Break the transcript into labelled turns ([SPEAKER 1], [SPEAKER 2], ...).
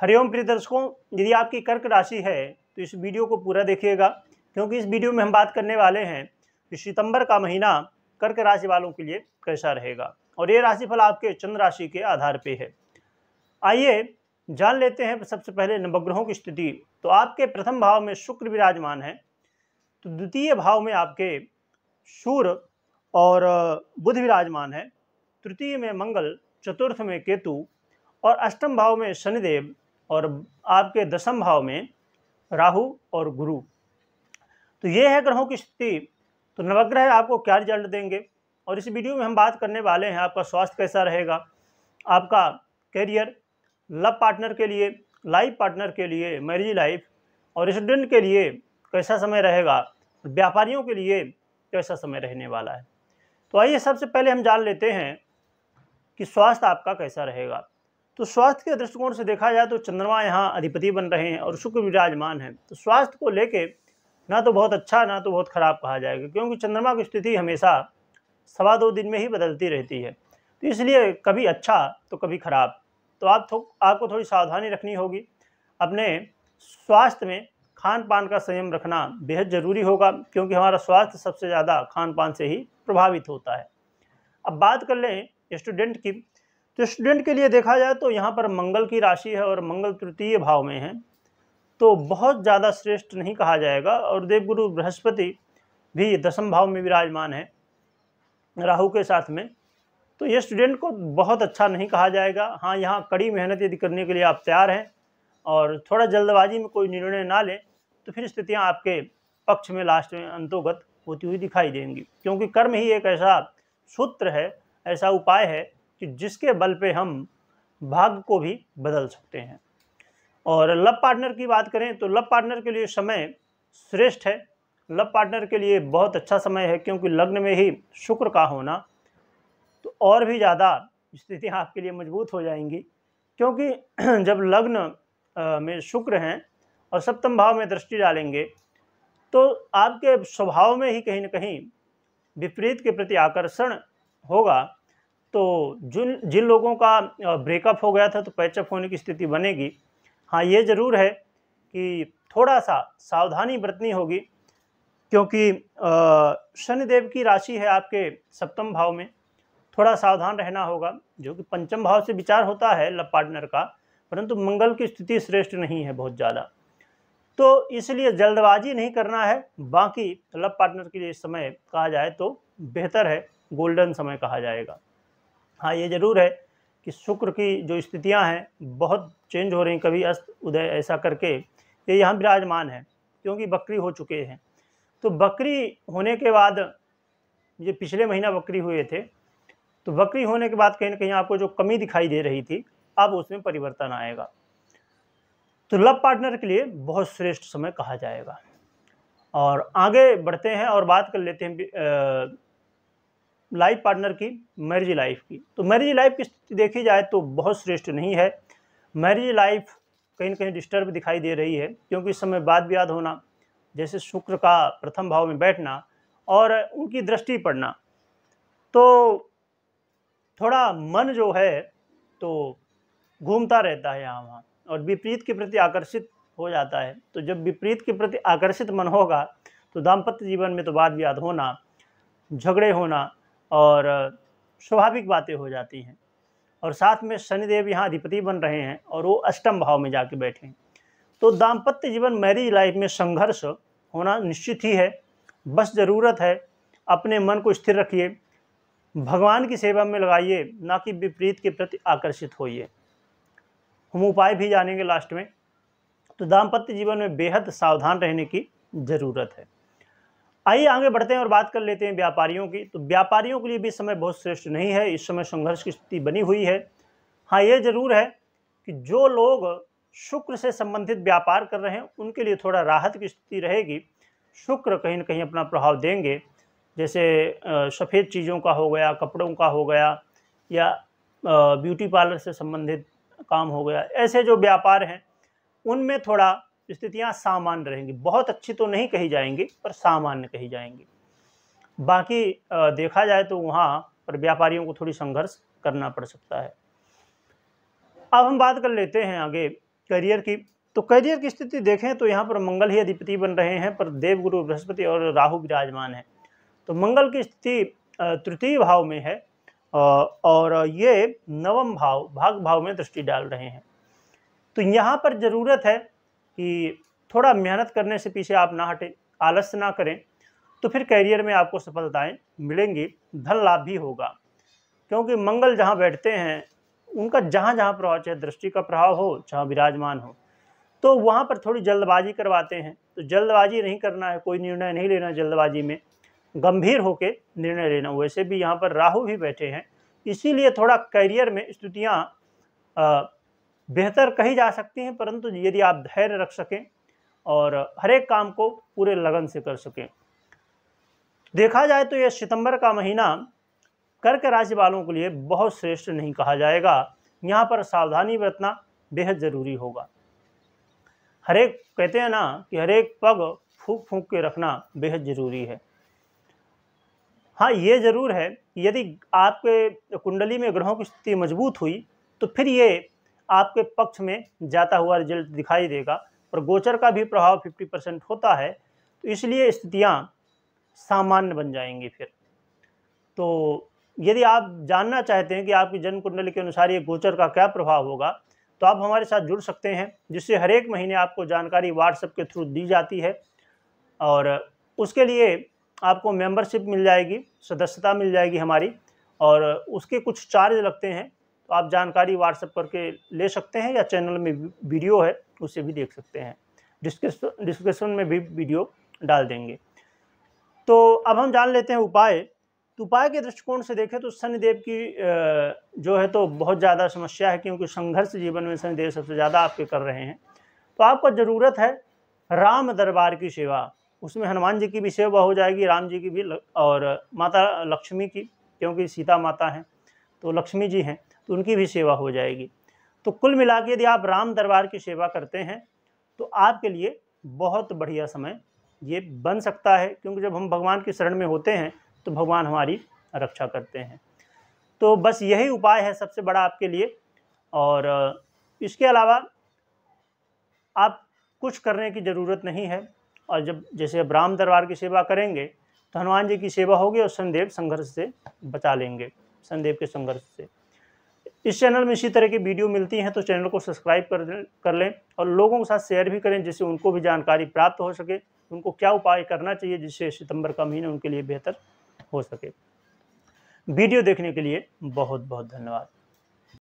[SPEAKER 1] हरिओम प्रिय दर्शकों यदि आपकी कर्क राशि है तो इस वीडियो को पूरा देखिएगा क्योंकि इस वीडियो में हम बात करने वाले हैं कि सितंबर का महीना कर्क राशि वालों के लिए कैसा रहेगा और ये राशिफल आपके चंद्र राशि के आधार पर है आइए जान लेते हैं सबसे पहले नवग्रहों की स्थिति तो आपके प्रथम भाव में शुक्र विराजमान है तो द्वितीय भाव में आपके सूर्य और बुध विराजमान है तृतीय में मंगल चतुर्थ में केतु और अष्टम भाव में शनिदेव और आपके दशम भाव में राहु और गुरु तो ये है ग्रहों की स्थिति तो नवग्रह आपको क्या रिजल्ट देंगे और इस वीडियो में हम बात करने वाले हैं आपका स्वास्थ्य कैसा रहेगा आपका करियर लव पार्टनर के लिए लाइफ पार्टनर के लिए मैरिज लाइफ और स्टूडेंट के लिए कैसा समय रहेगा व्यापारियों के लिए कैसा समय रहने वाला है तो आइए सबसे पहले हम जान लेते हैं कि स्वास्थ्य आपका कैसा रहेगा तो स्वास्थ्य के दृष्टिकोण से देखा जाए तो चंद्रमा यहाँ अधिपति बन रहे हैं और शुक्र विराजमान है तो स्वास्थ्य को लेके ना तो बहुत अच्छा ना तो बहुत ख़राब कहा जाएगा क्योंकि चंद्रमा की स्थिति हमेशा सवा दो दिन में ही बदलती रहती है तो इसलिए कभी अच्छा तो कभी ख़राब तो आप थो, आपको थोड़ी सावधानी रखनी होगी अपने स्वास्थ्य में खान पान का संयम रखना बेहद ज़रूरी होगा क्योंकि हमारा स्वास्थ्य सबसे ज़्यादा खान पान से ही प्रभावित होता है अब बात कर लें स्टूडेंट की तो स्टूडेंट के लिए देखा जाए तो यहाँ पर मंगल की राशि है और मंगल तृतीय भाव में है तो बहुत ज़्यादा श्रेष्ठ नहीं कहा जाएगा और देवगुरु बृहस्पति भी दशम भाव में विराजमान है राहु के साथ में तो ये स्टूडेंट को बहुत अच्छा नहीं कहा जाएगा हाँ यहाँ कड़ी मेहनत यदि करने के लिए आप तैयार हैं और थोड़ा जल्दबाजी में कोई निर्णय ना लें तो फिर स्थितियाँ आपके पक्ष में लास्ट में अंतोगत होती हुई दिखाई देंगी क्योंकि कर्म ही एक ऐसा सूत्र है ऐसा उपाय है कि जिसके बल पे हम भाग्य को भी बदल सकते हैं और लव पार्टनर की बात करें तो लव पार्टनर के लिए समय श्रेष्ठ है लव पार्टनर के लिए बहुत अच्छा समय है क्योंकि लग्न में ही शुक्र का होना तो और भी ज़्यादा स्थितियाँ आपके लिए मजबूत हो जाएंगी क्योंकि जब लग्न में शुक्र हैं और सप्तम भाव में दृष्टि डालेंगे तो आपके स्वभाव में ही कहीं ना कहीं विपरीत के प्रति आकर्षण होगा तो जिन जिन लोगों का ब्रेकअप हो गया था तो पैचअप होने की स्थिति बनेगी हाँ ये ज़रूर है कि थोड़ा सा सावधानी बरतनी होगी क्योंकि शनिदेव की राशि है आपके सप्तम भाव में थोड़ा सावधान रहना होगा जो कि पंचम भाव से विचार होता है लव पार्टनर का परंतु मंगल की स्थिति श्रेष्ठ नहीं है बहुत ज़्यादा तो इसलिए जल्दबाजी नहीं करना है बाकी लव पार्टनर के लिए समय कहा जाए तो बेहतर है गोल्डन समय कहा जाएगा हाँ ये ज़रूर है कि शुक्र की जो स्थितियाँ हैं बहुत चेंज हो रही हैं कभी अस्त उदय ऐसा करके ये यहाँ विराजमान है क्योंकि बकरी हो चुके हैं तो बकरी होने के बाद ये पिछले महीना बकरी हुए थे तो बकरी होने के बाद कहीं ना कहीं आपको जो कमी दिखाई दे रही थी अब उसमें परिवर्तन आएगा तो लव पार्टनर के लिए बहुत श्रेष्ठ समय कहा जाएगा और आगे बढ़ते हैं और बात कर लेते हैं लाइफ पार्टनर की मैरिज लाइफ की तो मैरिज लाइफ की स्थिति देखी जाए तो बहुत श्रेष्ठ नहीं है मैरिज लाइफ कहीं ना कहीं डिस्टर्ब दिखाई दे रही है क्योंकि इस समय वाद विवाद होना जैसे शुक्र का प्रथम भाव में बैठना और उनकी दृष्टि पड़ना तो थोड़ा मन जो है तो घूमता रहता है यहाँ वहाँ और विपरीत के प्रति आकर्षित हो जाता है तो जब विपरीत के प्रति आकर्षित मन होगा तो दाम्पत्य जीवन में तो वाद याद होना झगड़े होना और स्वाभाविक बातें हो जाती हैं और साथ में शनिदेव यहाँ अधिपति बन रहे हैं और वो अष्टम भाव में जाके बैठे हैं तो दाम्पत्य जीवन मैरिज लाइफ में संघर्ष होना निश्चित ही है बस ज़रूरत है अपने मन को स्थिर रखिए भगवान की सेवा में लगाइए ना कि विपरीत के प्रति आकर्षित होइए हम उपाय भी जानेंगे लास्ट में तो दाम्पत्य जीवन में बेहद सावधान रहने की ज़रूरत है आइए आगे बढ़ते हैं और बात कर लेते हैं व्यापारियों की तो व्यापारियों के लिए भी समय बहुत श्रेष्ठ नहीं है इस समय संघर्ष की स्थिति बनी हुई है हाँ ये जरूर है कि जो लोग शुक्र से संबंधित व्यापार कर रहे हैं उनके लिए थोड़ा राहत की स्थिति रहेगी शुक्र कहीं ना कहीं अपना प्रभाव देंगे जैसे सफ़ेद चीज़ों का हो गया कपड़ों का हो गया या ब्यूटी पार्लर से संबंधित काम हो गया ऐसे जो व्यापार हैं उनमें थोड़ा स्थितियाँ सामान्य रहेंगी बहुत अच्छी तो नहीं कही जाएंगी पर सामान्य कही जाएंगी बाकी देखा जाए तो वहाँ पर व्यापारियों को थोड़ी संघर्ष करना पड़ सकता है अब हम बात कर लेते हैं आगे करियर की तो करियर की स्थिति देखें तो यहाँ पर मंगल ही अधिपति बन रहे हैं पर देवगुरु बृहस्पति और राहु विराजमान है तो मंगल की स्थिति तृतीय भाव में है और ये नवम भाव भाग भाव में दृष्टि डाल रहे हैं तो यहाँ पर ज़रूरत है कि थोड़ा मेहनत करने से पीछे आप ना हटें आलस ना करें तो फिर करियर में आपको सफलताएं मिलेंगी धन लाभ भी होगा क्योंकि मंगल जहाँ बैठते हैं उनका जहाँ जहाँ प्रभाव चाहे दृष्टि का प्रभाव हो चाहे विराजमान हो तो वहाँ पर थोड़ी जल्दबाजी करवाते हैं तो जल्दबाजी नहीं करना है कोई निर्णय नहीं लेना जल्दबाजी में गंभीर होकर निर्णय लेना वैसे भी यहाँ पर राहु भी बैठे हैं इसीलिए थोड़ा करियर में स्तुतियाँ बेहतर कही जा सकती हैं परंतु यदि आप धैर्य रख सकें और हर एक काम को पूरे लगन से कर सकें देखा जाए तो यह सितंबर का महीना कर्क राशि वालों के लिए बहुत श्रेष्ठ नहीं कहा जाएगा यहाँ पर सावधानी बरतना बेहद ज़रूरी होगा हरेक कहते हैं ना कि हरेक पग फूक फूक के रखना बेहद ज़रूरी है हाँ ये ज़रूर है यदि आपके कुंडली में ग्रहों की स्थिति मजबूत हुई तो फिर ये आपके पक्ष में जाता हुआ रिजल्ट दिखाई देगा और गोचर का भी प्रभाव 50 परसेंट होता है तो इसलिए स्थितियाँ सामान्य बन जाएंगी फिर तो यदि आप जानना चाहते हैं कि आपकी जन्म कुंडली के अनुसार ये गोचर का क्या प्रभाव होगा तो आप हमारे साथ जुड़ सकते हैं जिससे हर एक महीने आपको जानकारी व्हाट्सएप के थ्रू दी जाती है और उसके लिए आपको मेंबरशिप मिल जाएगी सदस्यता मिल जाएगी हमारी और उसके कुछ चार्ज लगते हैं तो आप जानकारी व्हाट्सएप करके ले सकते हैं या चैनल में वीडियो है उसे भी देख सकते हैं डिस्क्रिप्शन में भी वीडियो डाल देंगे तो अब हम जान लेते हैं उपाय तो उपाय के दृष्टिकोण से देखें तो शनिदेव की जो है तो बहुत ज़्यादा समस्या है क्योंकि संघर्ष जीवन में शनिदेव सबसे ज़्यादा आपके कर रहे हैं तो आपको ज़रूरत है राम दरबार की सेवा उसमें हनुमान जी की भी सेवा हो जाएगी राम जी की भी और माता लक्ष्मी की क्योंकि सीता माता हैं तो लक्ष्मी जी हैं तो उनकी भी सेवा हो जाएगी तो कुल मिला के यदि आप राम दरबार की सेवा करते हैं तो आपके लिए बहुत बढ़िया समय ये बन सकता है क्योंकि जब हम भगवान की शरण में होते हैं तो भगवान हमारी रक्षा करते हैं तो बस यही उपाय है सबसे बड़ा आपके लिए और इसके अलावा आप कुछ करने की ज़रूरत नहीं है और जब जैसे अब राम दरबार की सेवा करेंगे तो हनुमान जी की सेवा होगी और संदेव संघर्ष से बचा लेंगे संदेव के संघर्ष से इस चैनल में इसी तरह की वीडियो मिलती हैं तो चैनल को सब्सक्राइब कर कर लें और लोगों के साथ शेयर भी करें जिससे उनको भी जानकारी प्राप्त हो सके उनको क्या उपाय करना चाहिए जिससे सितंबर का महीना उनके लिए बेहतर हो सके वीडियो देखने के लिए बहुत बहुत धन्यवाद